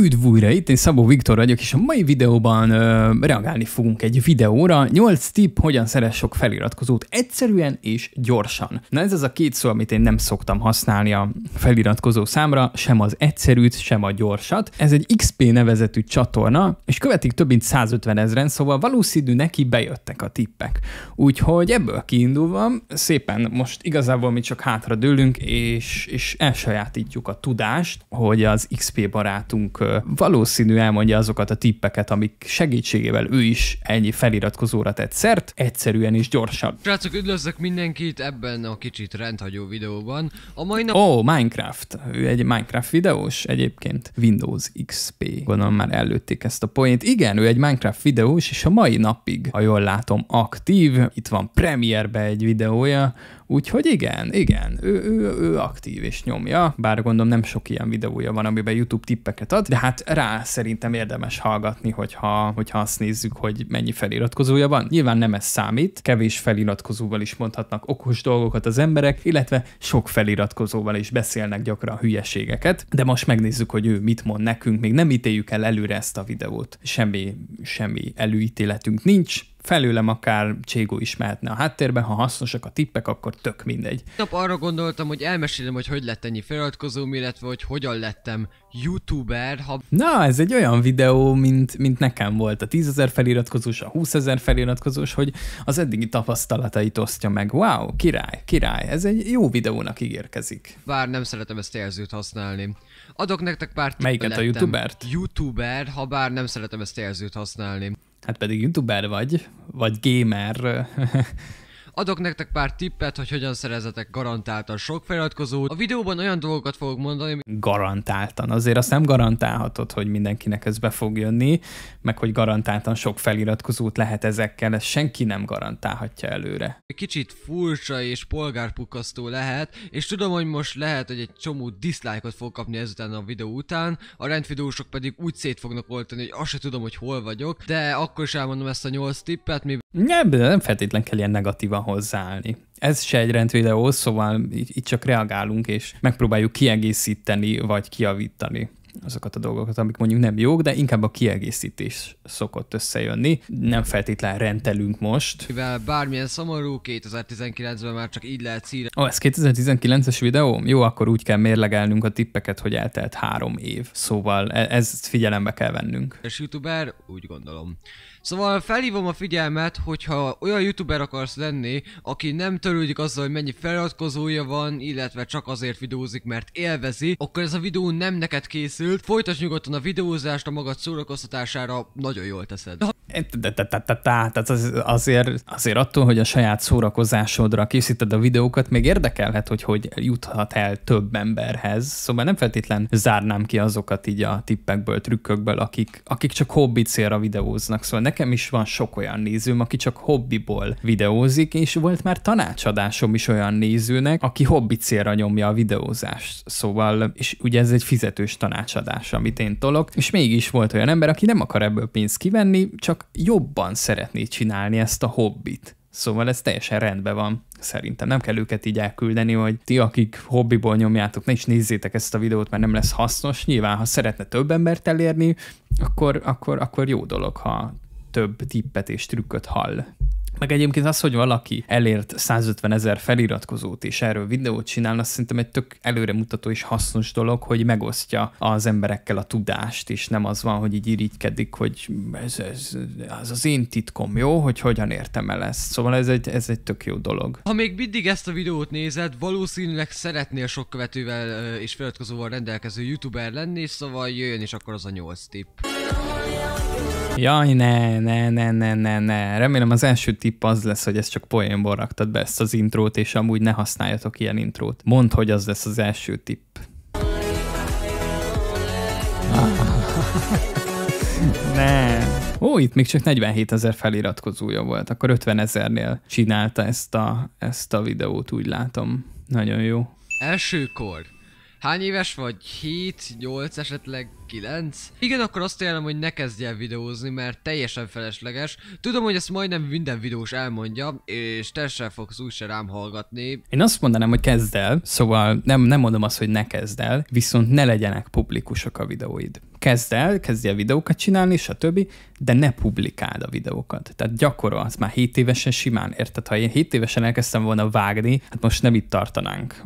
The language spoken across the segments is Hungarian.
Üdv újra, itt én Szabó Viktor vagyok, és a mai videóban ö, reagálni fogunk egy videóra. 8 tip, hogyan szeres sok feliratkozót egyszerűen és gyorsan. Na ez az a két szó, amit én nem szoktam használni a feliratkozó számra, sem az egyszerűt, sem a gyorsat. Ez egy XP nevezetű csatorna, és követik több mint 150 ezeren, szóval valószínű neki bejöttek a tippek. Úgyhogy ebből kiindulva szépen most igazából mi csak hátra dőlünk, és, és elsajátítjuk a tudást, hogy az XP barátunk valószínű elmondja azokat a tippeket, amik segítségével ő is ennyi feliratkozóra tett szert, egyszerűen és gyorsan. Srácok, üdvözlök mindenkit ebben a kicsit rendhagyó videóban. A mai nap... Ó, oh, Minecraft. Ő egy Minecraft videós egyébként. Windows XP. Gondolom már előtték ezt a point. Igen, ő egy Minecraft videós, és a mai napig, ha jól látom, aktív. Itt van Premierbe egy videója, Úgyhogy igen, igen, ő, ő, ő aktív és nyomja, bár gondolom nem sok ilyen videója van, amiben YouTube tippeket ad, de Hát rá szerintem érdemes hallgatni, hogyha, hogyha azt nézzük, hogy mennyi feliratkozója van. Nyilván nem ez számít, kevés feliratkozóval is mondhatnak okos dolgokat az emberek, illetve sok feliratkozóval is beszélnek gyakran hülyeségeket, de most megnézzük, hogy ő mit mond nekünk, még nem ítéljük el előre ezt a videót. Semmi, semmi előítéletünk nincs, Felőlem akár Cségó is mehetne a háttérben, ha hasznosak a tippek, akkor tök mindegy. Nap arra gondoltam, hogy elmesélem, hogy hogy lett ennyi feliratkozó, illetve hogy hogyan lettem youtuber. Ha... Na, ez egy olyan videó, mint, mint nekem volt. A 10.000 feliratkozós, a 20.000 feliratkozós, hogy az eddigi tapasztalatait osztja meg. Wow, király, király, ez egy jó videónak ígérkezik. Bár nem szeretem ezt a jelzőt használni. Adok nektek pár tippet. Melyiket a youtubert? Youtuber, ha bár nem szeretem ezt a jelzőt használni hát pedig youtuber vagy, vagy gamer Adok nektek pár tippet, hogy hogyan szerezetek garantáltan sok feliratkozót. A videóban olyan dolgokat fogok mondani, garantáltan. Azért azt nem garantálhatod, hogy mindenkinek ez be fog jönni, meg hogy garantáltan sok feliratkozót lehet ezekkel, ezt senki nem garantálhatja előre. Kicsit furcsa és polgárpukasztó lehet, és tudom, hogy most lehet, hogy egy csomó dislike-ot fog kapni ezután a videó után, a rendvideósok pedig úgy szét fognak oltani, hogy azt se tudom, hogy hol vagyok, de akkor is elmondom ezt a 8 tippet, mi... Nem, nem feltétlen kell ilyen negatívan hozzáállni. Ez se egy rendvideó, szóval itt csak reagálunk, és megpróbáljuk kiegészíteni, vagy kiavítani azokat a dolgokat, amik mondjuk nem jók, de inkább a kiegészítés szokott összejönni. Nem feltétlen rendelünk most. Mivel bármilyen szomorú, 2019-ben már csak így lehet szíre. Ó, ez 2019-es videó? Jó, akkor úgy kell mérlegelnünk a tippeket, hogy eltelt három év. Szóval ez ezt figyelembe kell vennünk. És youtuber? Úgy gondolom. Szóval felhívom a figyelmet, hogyha olyan youtuber akarsz lenni, aki nem törődik azzal, hogy mennyi feliratkozója van, illetve csak azért videózik, mert élvezi, akkor ez a videó nem neked készült, folytasd nyugodtan a videózást a magad szórakoztatására, nagyon jól teszed. Tehát azért, azért attól, hogy a saját szórakozásodra készíted a videókat, még érdekelhet, hogy hogy juthat el több emberhez. Szóval nem feltétlen zárnám ki azokat így a tippekből, trükkökből, akik, akik csak hobbi célra videóznak. Szóval nekem is van sok olyan nézőm, aki csak hobbiból videózik, és volt már tanácsadásom is olyan nézőnek, aki hobbi célra nyomja a videózást. Szóval, és ugye ez egy fizetős tanácsadás, amit én tolok, és mégis volt olyan ember, aki nem akar ebből pénzt kivenni, csak jobban szeretné csinálni ezt a hobbit. Szóval ez teljesen rendben van. Szerintem nem kell őket így elküldeni, hogy ti, akik hobbiból nyomjátok, ne is nézzétek ezt a videót, mert nem lesz hasznos. Nyilván, ha szeretne több embert elérni, akkor, akkor, akkor jó dolog, ha több tippet és trükköt hall. Meg egyébként az, hogy valaki elért 150 ezer feliratkozót és erről videót csinál, az szerintem egy tök előremutató és hasznos dolog, hogy megosztja az emberekkel a tudást, és nem az van, hogy így irigykedik, hogy ez, ez az az én titkom, jó, hogy hogyan értem el ezt. Szóval ez egy, ez egy tök jó dolog. Ha még mindig ezt a videót nézed, valószínűleg szeretnél sok követővel és feliratkozóval rendelkező youtuber lenni, szóval jöjjön és akkor az a 8 tipp. Jaj, ne, ne, ne, ne, ne, ne. Remélem az első tipp az lesz, hogy ezt csak poénból raktad be ezt az intrót, és amúgy ne használjatok ilyen intrót. Mondd, hogy az lesz az első tipp. Nem. Ó, itt még csak 47 ezer feliratkozója volt, akkor 50 ezernél csinálta ezt a, ezt a videót, úgy látom. Nagyon jó. kor. Hány éves vagy? 7, 8, esetleg 9? Igen, akkor azt ajánlom, hogy ne kezdj el videózni, mert teljesen felesleges. Tudom, hogy ezt majdnem minden videós elmondja, és te sem fogsz úgyse rám hallgatni. Én azt mondanám, hogy kezd el, szóval nem, nem mondom azt, hogy ne kezd el, viszont ne legyenek publikusok a videóid. Kezd el, kezdj el videókat csinálni, stb., de ne publikáld a videókat. Tehát gyakorol az már 7 évesen simán, érted? Ha én 7 évesen elkezdtem volna vágni, hát most nem itt tartanánk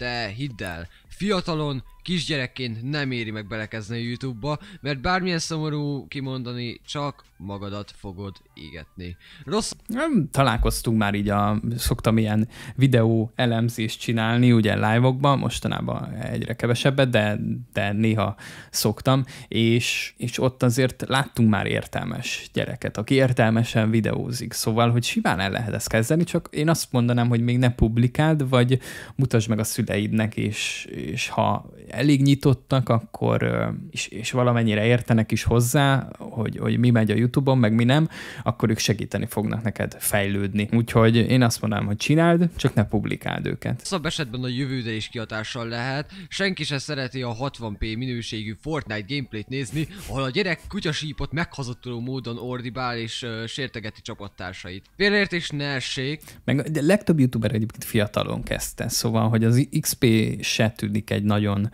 de hidd el, fiatalon kisgyerekként nem éri meg belekezni a Youtube-ba, mert bármilyen szomorú kimondani, csak magadat fogod égetni. Rossz... Nem találkoztunk már így a, szoktam ilyen videó elemzést csinálni, ugye live-okban, mostanában egyre kevesebbet, de, de néha szoktam, és, és ott azért láttunk már értelmes gyereket, aki értelmesen videózik, szóval, hogy simán el lehet ezt kezdeni, csak én azt mondanám, hogy még ne publikáld, vagy mutasd meg a szüleidnek, és, és ha elég nyitottak, akkor, és, és valamennyire értenek is hozzá, hogy, hogy mi megy a YouTube-on, meg mi nem, akkor ők segíteni fognak neked fejlődni. Úgyhogy én azt mondanám, hogy csináld, csak ne publikáld őket. Szabb esetben a jövőde is kiatással lehet. Senki se szereti a 60p minőségű Fortnite gameplayt nézni, ahol a gyerek kutyasípot meghazottuló módon ordibál és uh, sértegeti csapattársait. és ne essék. Meg de legtöbb youtuber egyébként fiatalon kezdte, szóval, hogy az XP se tűnik egy nagyon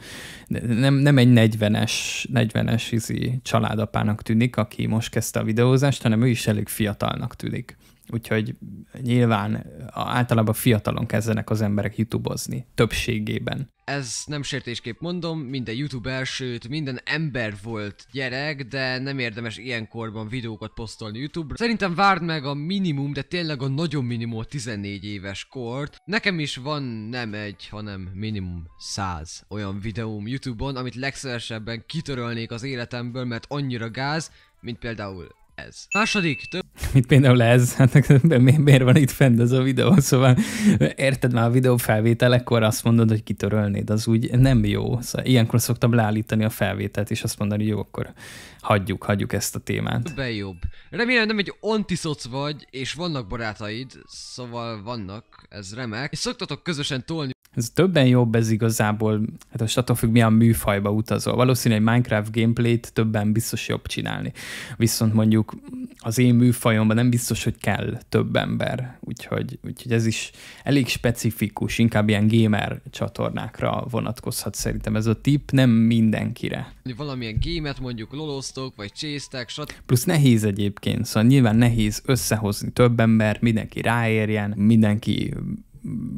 nem, nem egy 40-es, 40-es izi családapának tűnik, aki most kezdte a videózást, hanem ő is elég fiatalnak tűnik. Úgyhogy nyilván általában fiatalon kezdenek az emberek youtubozni, többségében. Ez nem sértésképp mondom, minden youtuber, sőt minden ember volt gyerek, de nem érdemes ilyen korban videókat posztolni YouTube-ra. Szerintem várd meg a minimum, de tényleg a nagyon minimum 14 éves kort. Nekem is van nem egy, hanem minimum 100 olyan videóm YouTube-on, amit legszeresebben kitörölnék az életemből, mert annyira gáz, mint például ez. Második, több... mit például ez, hát miért van itt fent ez a videó, szóval érted már a videó felvételekor azt mondod, hogy kitörölnéd, az úgy nem jó. Szóval ilyenkor szoktam leállítani a felvételt, és azt mondani, hogy jó, akkor hagyjuk, hagyjuk ezt a témát. Be jobb. Remélem nem egy ontiszoc vagy, és vannak barátaid, szóval vannak, ez remek. És szoktatok közösen tolni ez többen jobb, ez igazából, hát most attól függ, milyen műfajba utazol. Valószínűleg egy Minecraft gameplayt többen biztos jobb csinálni. Viszont mondjuk az én műfajomban nem biztos, hogy kell több ember, úgyhogy, úgyhogy ez is elég specifikus, inkább ilyen gamer csatornákra vonatkozhat szerintem ez a tip, nem mindenkire. Valamilyen gémet mondjuk loloztok, vagy csésztek, stb. Plusz nehéz egyébként, szóval nyilván nehéz összehozni több ember, mindenki ráérjen, mindenki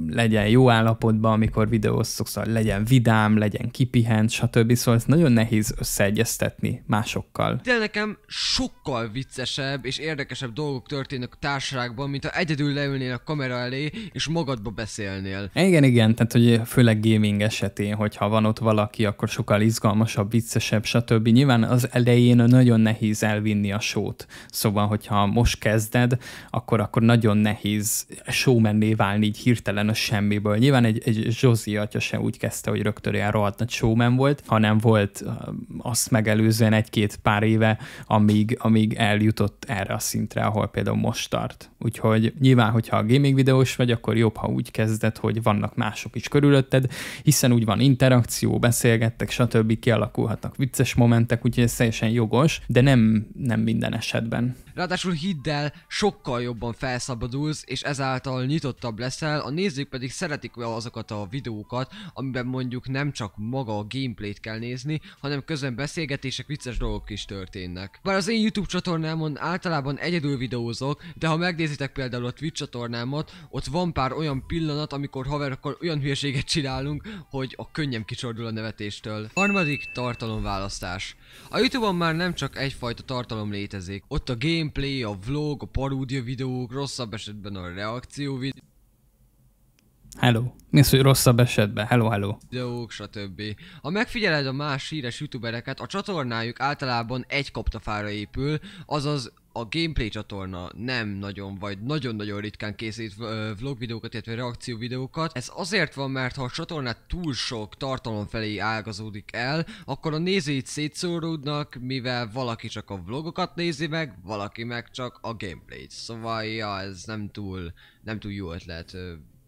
legyen jó állapotban, amikor videóztok, szóval legyen vidám, legyen kipihent, stb. Szóval ez nagyon nehéz összeegyeztetni másokkal. De nekem sokkal viccesebb és érdekesebb dolgok történnek a társaságban, mint ha egyedül leülnél a kamera elé, és magadba beszélnél. Igen, igen, tehát hogy főleg gaming esetén, hogyha van ott valaki, akkor sokkal izgalmasabb, viccesebb, stb. Nyilván az elején nagyon nehéz elvinni a sót. Szóval, hogyha most kezded, akkor akkor nagyon nehéz showmenné válni így hirtelen hirtelen a semmiből. Nyilván egy, egy Josi atya sem úgy kezdte, hogy rögtön ilyen rohadt nagy showman volt, hanem volt azt megelőzően egy-két pár éve, amíg, amíg eljutott erre a szintre, ahol például most tart. Úgyhogy nyilván, hogyha a gaming videós vagy, akkor jobb, ha úgy kezded, hogy vannak mások is körülötted, hiszen úgy van interakció, beszélgettek, stb. kialakulhatnak vicces momentek, úgyhogy ez teljesen jogos, de nem, nem minden esetben. Ráadásul hidd el, sokkal jobban felszabadulsz, és ezáltal nyitottabb leszel a nézők pedig szeretik azokat a videókat, amiben mondjuk nem csak maga a gameplayt kell nézni, hanem közben beszélgetések, vicces dolgok is történnek. Bár az én YouTube csatornámon általában egyedül videózok, de ha megnézitek például a Twitch csatornámat, ott van pár olyan pillanat, amikor haverokkal olyan hülyeséget csinálunk, hogy a könnyem kicsordul a nevetéstől. Harmadik tartalomválasztás. A Youtube-on már nem csak egyfajta tartalom létezik. Ott a gameplay, a vlog, a paródia videók, rosszabb esetben a reakció videó Hello. Mi az, hogy rosszabb esetben? Hello, hello. Videók, stb. Ha megfigyeled a más híres youtubereket, a csatornájuk általában egy kaptafára épül, azaz a gameplay csatorna nem nagyon, vagy nagyon-nagyon ritkán készít vlog videókat, illetve reakció videókat. Ez azért van, mert ha a csatornát túl sok tartalom felé ágazódik el, akkor a nézőit szétszóródnak, mivel valaki csak a vlogokat nézi meg, valaki meg csak a gameplayt. Szóval, ja, ez nem túl, nem túl jó ötlet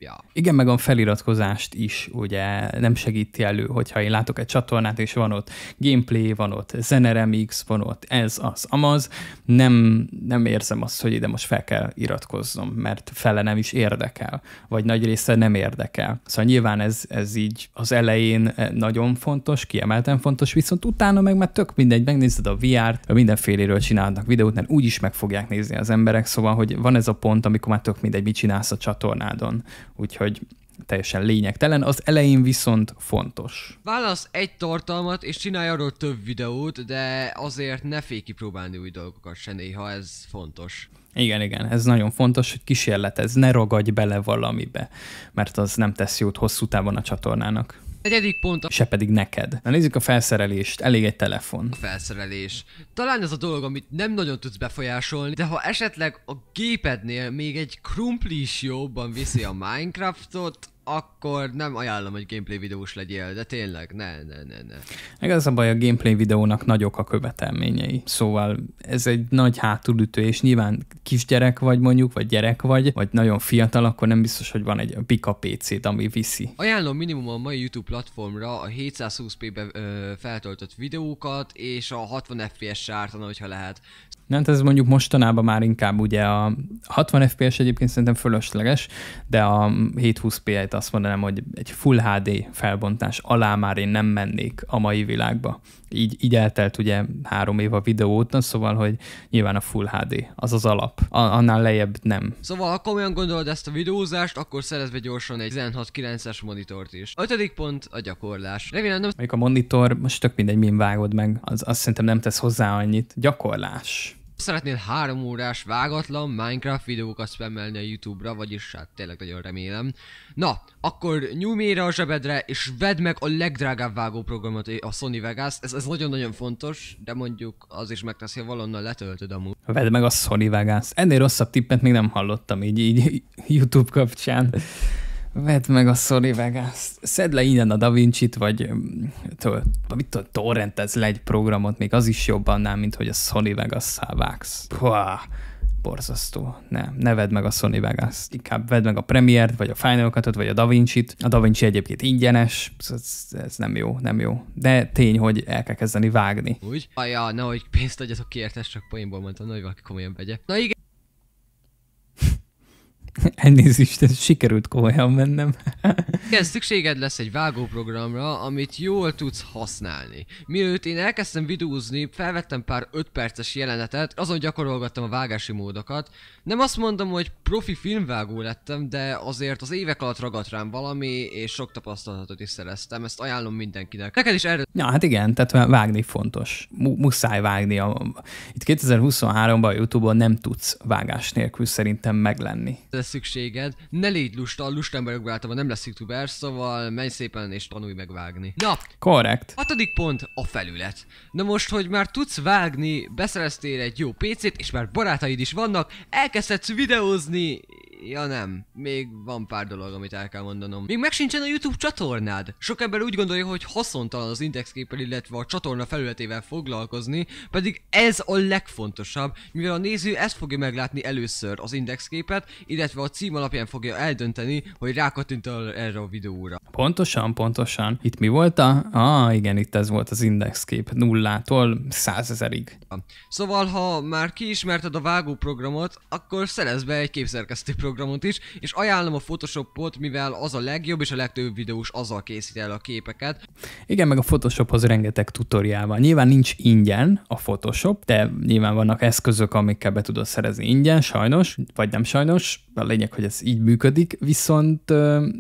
kapja. Igen, meg a feliratkozást is ugye nem segíti elő, hogyha én látok egy csatornát, és van ott gameplay, van ott zeneremix, van ott ez, az, amaz, nem, nem érzem azt, hogy ide most fel kell iratkoznom, mert fele nem is érdekel, vagy nagy része nem érdekel. Szóval nyilván ez, ez így az elején eh, nagyon fontos, kiemelten fontos, viszont utána meg már tök mindegy, megnézed a VR-t, mindenféléről csinálnak videót, mert úgyis meg fogják nézni az emberek, szóval, hogy van ez a pont, amikor már tök mindegy, mit csinálsz a csatornádon, úgyhogy teljesen lényegtelen, az elején viszont fontos. Válasz egy tartalmat, és csinálj arról több videót, de azért ne félj kipróbálni új dolgokat se néha, ez fontos. Igen, igen, ez nagyon fontos, hogy kísérletez, ne ragadj bele valamibe, mert az nem tesz jót hosszú távon a csatornának. Negyedik pont. A... Se pedig neked. Na nézzük a felszerelést, elég egy telefon. A felszerelés. Talán ez a dolog, amit nem nagyon tudsz befolyásolni, de ha esetleg a gépednél még egy krumpli is jobban viszi a Minecraftot, akkor nem ajánlom, hogy gameplay videós legyél, de tényleg, ne, ne, ne, ne. Meg az a baj, a gameplay videónak nagyok a követelményei, szóval ez egy nagy hátulütő, és nyilván kisgyerek vagy mondjuk, vagy gyerek vagy, vagy nagyon fiatal, akkor nem biztos, hogy van egy pika PC-t, ami viszi. Ajánlom minimum a mai YouTube platformra a 720p-be ö, feltöltött videókat, és a 60 fps sártana, hogyha lehet. Nem, hát ez mondjuk mostanában már inkább ugye a 60 FPS egyébként szerintem fölösleges, de a 720p lehet azt mondanám, hogy egy full HD felbontás alá már én nem mennék a mai világba. Így, így eltelt ugye három év a videó után szóval, hogy nyilván a full HD, az az alap. A, annál lejjebb nem. Szóval, ha komolyan gondolod ezt a videózást, akkor szerezve gyorsan egy 16-9-es monitort is. Ötödik pont a gyakorlás. Remélem nem... Még a monitor, most tök mindegy, mint vágod meg, az, azt szerintem nem tesz hozzá annyit. Gyakorlás Szeretnél három órás vágatlan Minecraft videókat spammelni a Youtube-ra, vagyis hát tényleg nagyon remélem. Na, akkor nyújmére a zsebedre, és vedd meg a legdrágább vágóprogramot, eh, a Sony Vegas. Ez, ez nagyon-nagyon fontos, de mondjuk az is megteszi, ha valonnal letöltöd amúgy. Vedd meg a Sony Vegas. Ennél rosszabb tippet még nem hallottam így, így YouTube kapcsán. Vedd meg a Sony Vegas, szedd le innen a Da Vinci-t, vagy mm, mit torrentez le egy programot, még az is jobb annál, mint hogy a Sony Vegas-szá vágsz. Pua, borzasztó. Ne, ne vedd meg a Sony vegas -t. Inkább vedd meg a Premiere-t, vagy a Final Cut-ot, vagy a Da Vinci-t. A Da Vinci egyébként ingyenes, ez, ez, nem jó, nem jó. De tény, hogy el kell kezdeni vágni. Úgy? Aja, nehogy pénzt adjatok ki, értes, csak poénból mondtam, hogy valaki komolyan vegye. Na igen. Elnézést, ez sikerült komolyan mennem. Igen, szükséged lesz egy vágóprogramra, amit jól tudsz használni. Mielőtt én elkezdtem videózni, felvettem pár 5 perces jelenetet, azon gyakorolgattam a vágási módokat. Nem azt mondom, hogy profi filmvágó lettem, de azért az évek alatt ragadt rám valami, és sok tapasztalatot is szereztem, ezt ajánlom mindenkinek. Neked is erre... Ja, hát igen, tehát vágni fontos. muszáj vágni. A... Itt 2023-ban a Youtube-on nem tudsz vágás nélkül szerintem meglenni. De lesz szükséged, ne légy lusta, a lusta emberek általában nem lesz youtuber, szóval menj szépen és tanulj meg vágni. Na, korrekt. Hatodik pont a felület. Na most, hogy már tudsz vágni, beszereztél egy jó PC-t, és már barátaid is vannak, elkezdhetsz videózni, Ja nem, még van pár dolog, amit el kell mondanom. Még meg sincsen a YouTube csatornád. Sok ember úgy gondolja, hogy haszontalan az indexképpel, illetve a csatorna felületével foglalkozni, pedig ez a legfontosabb, mivel a néző ezt fogja meglátni először az indexképet, illetve a cím alapján fogja eldönteni, hogy rákattint erre a videóra. Pontosan, pontosan. Itt mi volt a... Ah, igen, itt ez volt az indexkép nullától százezerig. Szóval, ha már kiismerted a vágóprogramot, akkor szerez be egy képszerkesztő programot programot is, és ajánlom a Photoshopot, mivel az a legjobb, és a legtöbb videós azzal készít el a képeket. Igen, meg a Photoshophoz rengeteg tutoriál van. Nyilván nincs ingyen a Photoshop, de nyilván vannak eszközök, amikkel be tudod szerezni ingyen, sajnos, vagy nem sajnos, a lényeg, hogy ez így működik, viszont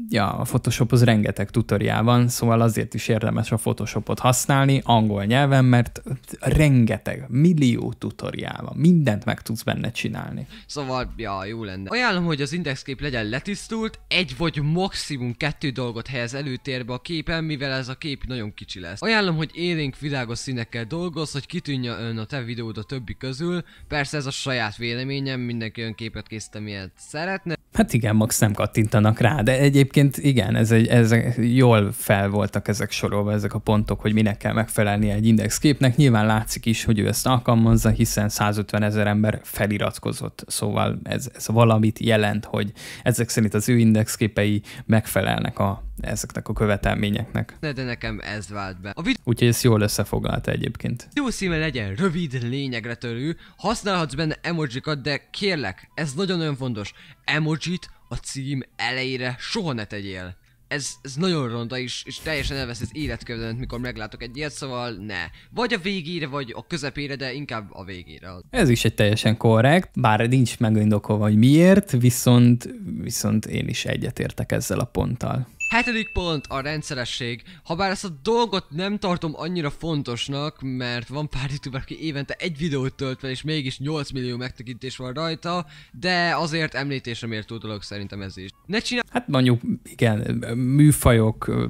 ja, a Photoshophoz rengeteg tutoriál van, szóval azért is érdemes a Photoshopot használni angol nyelven, mert rengeteg, millió tutoriál van, mindent meg tudsz benne csinálni. Szóval, ja, jó lenne. Ajánlom, hogy hogy az indexkép legyen letisztult, egy vagy maximum kettő dolgot helyez előtérbe a képen, mivel ez a kép nagyon kicsi lesz. Ajánlom, hogy élénk világos színekkel dolgoz, hogy kitűnjön a te videód a többi közül. Persze ez a saját véleményem, mindenki olyan képet készítem, amilyet szeretne. Hát igen, max nem kattintanak rá, de egyébként igen, ez egy, ez jól fel voltak ezek sorolva, ezek a pontok, hogy minek kell megfelelni egy indexképnek. Nyilván látszik is, hogy ő ezt alkalmazza, hiszen 150 ezer ember feliratkozott, szóval ez, ez valamit jelent, hogy ezek szerint az ő indexképei megfelelnek a ezeknek a követelményeknek. Ne, de nekem ez vált be. A videó... Úgyhogy ezt jól összefoglalta egyébként. Jó szíme legyen rövid, lényegre törő, használhatsz benne emojikat, de kérlek, ez nagyon-nagyon fontos. Emojit a cím elejére soha ne tegyél ez, ez nagyon ronda is, és teljesen elvesz az életkövetet, mikor meglátok egy ilyet, szóval ne. Vagy a végére, vagy a közepére, de inkább a végére. Ez is egy teljesen korrekt, bár nincs megindokolva, hogy miért, viszont, viszont én is egyetértek ezzel a ponttal. Hetedik pont a rendszeresség. Habár ezt a dolgot nem tartom annyira fontosnak, mert van pár youtuber, aki évente egy videót tölt fel, és mégis 8 millió megtekintés van rajta, de azért említésre méltó dolog szerintem ez is. Ne csinál... Hát mondjuk, igen, műfajok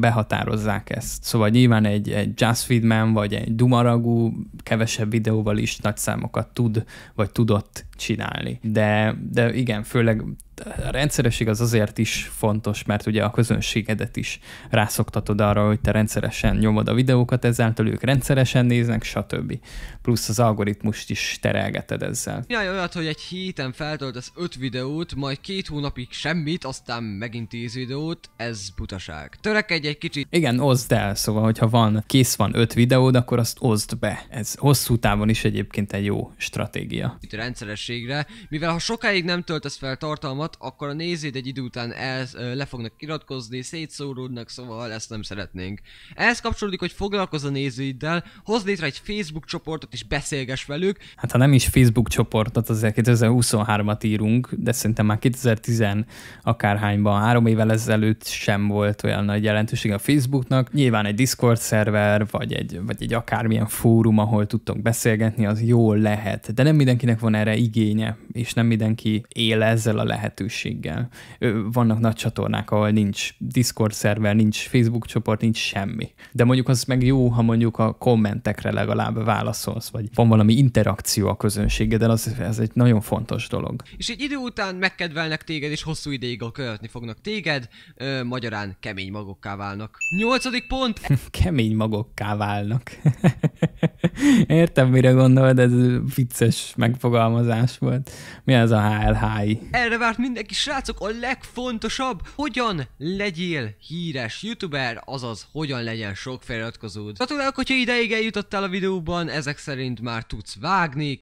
behatározzák ezt. Szóval nyilván egy, egy Jazz Feedman, vagy egy Dumaragú kevesebb videóval is nagy számokat tud, vagy tudott csinálni. De, de igen, főleg a rendszeresség az azért is fontos, mert ugye a közönségedet is rászoktatod arra, hogy te rendszeresen nyomod a videókat, ezáltal ők rendszeresen néznek, stb. Plusz az algoritmust is terelgeted ezzel. Jaj, olyat, hogy egy héten feltöltesz öt videót, majd két hónapig semmit, aztán megint tíz videót, ez butaság. Törekedj egy kicsit. Igen, oszd el, szóval, hogyha van, kész van öt videód, akkor azt oszd be. Ez hosszú távon is egyébként egy jó stratégia. Itt rendszeres képességre, mivel ha sokáig nem töltesz fel tartalmat, akkor a néződ egy idő után el, le fognak iratkozni, szétszóródnak, szóval ezt nem szeretnénk. Ehhez kapcsolódik, hogy foglalkozz a nézőiddel, hozd létre egy Facebook csoportot és beszélges velük. Hát ha nem is Facebook csoportot, azért 2023-at írunk, de szerintem már 2010 akárhányban, három évvel ezelőtt sem volt olyan nagy jelentőség a Facebooknak. Nyilván egy Discord szerver, vagy egy, vagy egy akármilyen fórum, ahol tudtok beszélgetni, az jól lehet. De nem mindenkinek van erre igény igénye, és nem mindenki él ezzel a lehetőséggel. Vannak nagy csatornák, ahol nincs Discord szerver, nincs Facebook csoport, nincs semmi. De mondjuk az meg jó, ha mondjuk a kommentekre legalább válaszolsz, vagy van valami interakció a közönséggel, az ez egy nagyon fontos dolog. És egy idő után megkedvelnek téged, és hosszú ideig követni fognak téged, ö, magyarán kemény magokká válnak. Nyolcadik pont! kemény magokká válnak. Értem, mire gondolod, ez vicces megfogalmazás más volt. Mi ez a HLHI? Erre várt mindenki, srácok, a legfontosabb, hogyan legyél híres youtuber, azaz hogyan legyen sok feliratkozód. Gratulálok, hogyha ideig eljutottál a videóban, ezek szerint már tudsz vágni.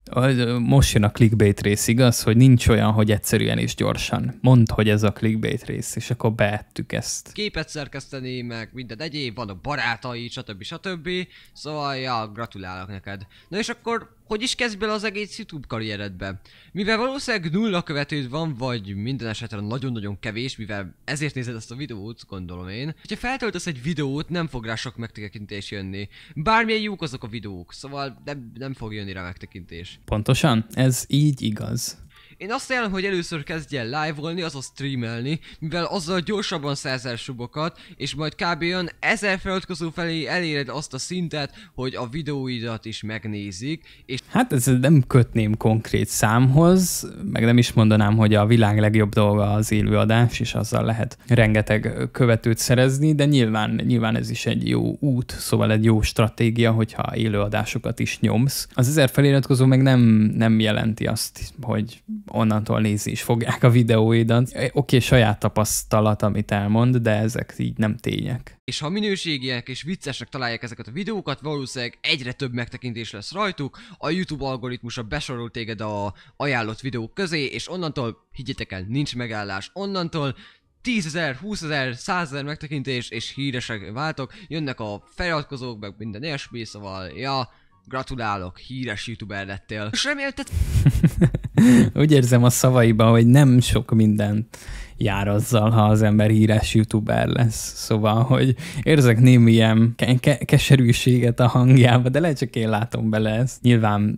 Most jön a clickbait rész, igaz, hogy nincs olyan, hogy egyszerűen és gyorsan. Mondd, hogy ez a clickbait rész, és akkor beettük ezt. Képet szerkeszteni, meg minden egyéb, vannak barátai, stb. stb. Szóval, ja, gratulálok neked. Na és akkor hogy is kezd bele az egész YouTube karrieredbe? Mivel valószínűleg nulla követőd van, vagy minden esetre nagyon-nagyon kevés, mivel ezért nézed ezt a videót, gondolom én. Ha feltöltesz egy videót, nem fog rá sok megtekintés jönni. Bármilyen jók azok a videók, szóval nem, nem fog jönni rá megtekintés. Pontosan, ez így igaz. Én azt ajánlom, hogy először kezdj el live-olni, azaz streamelni, mivel azzal gyorsabban szerzel subokat, és majd kb. olyan ezer feliratkozó felé eléred azt a szintet, hogy a videóidat is megnézik. És... Hát ez nem kötném konkrét számhoz, meg nem is mondanám, hogy a világ legjobb dolga az élőadás, és azzal lehet rengeteg követőt szerezni, de nyilván, nyilván ez is egy jó út, szóval egy jó stratégia, hogyha élőadásokat is nyomsz. Az ezer feliratkozó meg nem, nem jelenti azt, hogy onnantól nézni is fogják a videóidat. Oké, okay, saját tapasztalat, amit elmond, de ezek így nem tények. És ha minőségiek és viccesek találják ezeket a videókat, valószínűleg egyre több megtekintés lesz rajtuk, a YouTube algoritmusa besorol téged a ajánlott videók közé, és onnantól, higgyetek el, nincs megállás, onnantól 10 ezer, 20 ezer, 100 ezer megtekintés, és híresek váltok, jönnek a feliratkozók, meg minden ilyesmi, szóval, ja, gratulálok, híres youtuber lettél. És remélted... Úgy érzem a szavaiban, hogy nem sok minden jár azzal, ha az ember híres youtuber lesz. Szóval, hogy érzek némi ilyen ke- ke- keserűséget a hangjába, de lehet csak én látom bele ezt. Nyilván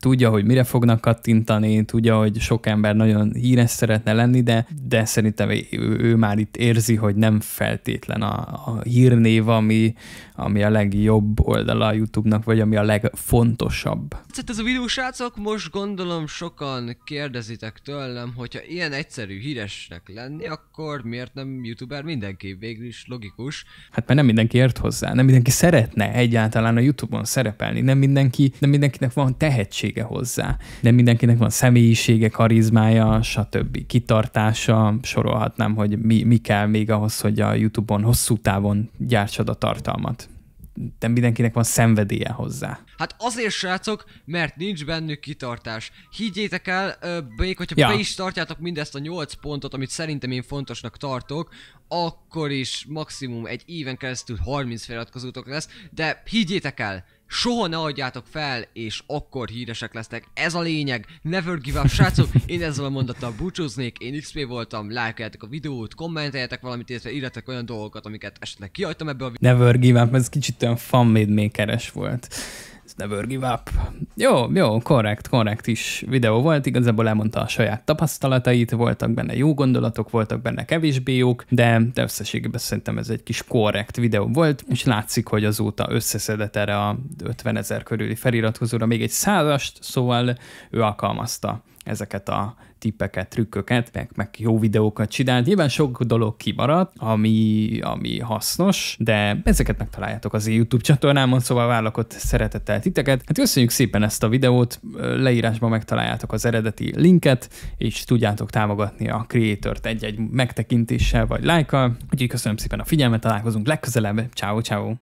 tudja, hogy mire fognak kattintani, tudja, hogy sok ember nagyon híres szeretne lenni, de, de szerintem ő, ő már itt érzi, hogy nem feltétlen a, a hírnév, ami, ami a legjobb oldala a YouTube-nak, vagy ami a legfontosabb. ez a videó, srácok? Most gondolom sok sokan kérdezitek tőlem, hogyha ilyen egyszerű híresnek lenni, akkor miért nem youtuber mindenki? Végül is logikus. Hát mert nem mindenki ért hozzá, nem mindenki szeretne egyáltalán a YouTube-on szerepelni, nem, mindenki, nem mindenkinek van tehetsége hozzá, nem mindenkinek van személyisége, karizmája, stb. kitartása, sorolhatnám, hogy mi, mi kell még ahhoz, hogy a YouTube-on hosszú távon gyártsad a tartalmat nem mindenkinek van szenvedélye hozzá. Hát azért, srácok, mert nincs bennük kitartás. Higgyétek el, még hogyha ja. be is tartjátok mindezt a 8 pontot, amit szerintem én fontosnak tartok, akkor is maximum egy éven keresztül 30 feliratkozótok lesz, de higgyétek el, soha ne adjátok fel, és akkor híresek lesztek. Ez a lényeg. Never give up, srácok. Én ezzel a mondattal búcsúznék. Én XP voltam, lájkoljátok a videót, kommenteljetek valamit, illetve írjátok olyan dolgokat, amiket esetleg kihagytam ebből a videót. Never give up, ez kicsit olyan fan makeres volt ez never give up. Jó, jó, korrekt, korrekt is videó volt, igazából elmondta a saját tapasztalatait, voltak benne jó gondolatok, voltak benne kevésbé jók, de, de összességében szerintem ez egy kis korrekt videó volt, és látszik, hogy azóta összeszedett erre a 50 ezer körüli feliratkozóra még egy százast, szóval ő alkalmazta ezeket a tippeket, trükköket, meg, meg jó videókat csinált. Nyilván sok dolog kimaradt, ami, ami hasznos, de ezeket megtaláljátok az én YouTube csatornámon, szóval várlak szeretettel titeket. Hát köszönjük szépen ezt a videót, leírásban megtaláljátok az eredeti linket, és tudjátok támogatni a Creator-t egy-egy megtekintéssel vagy lájkkal. Úgyhogy köszönöm szépen a figyelmet, találkozunk legközelebb, ciao ciao.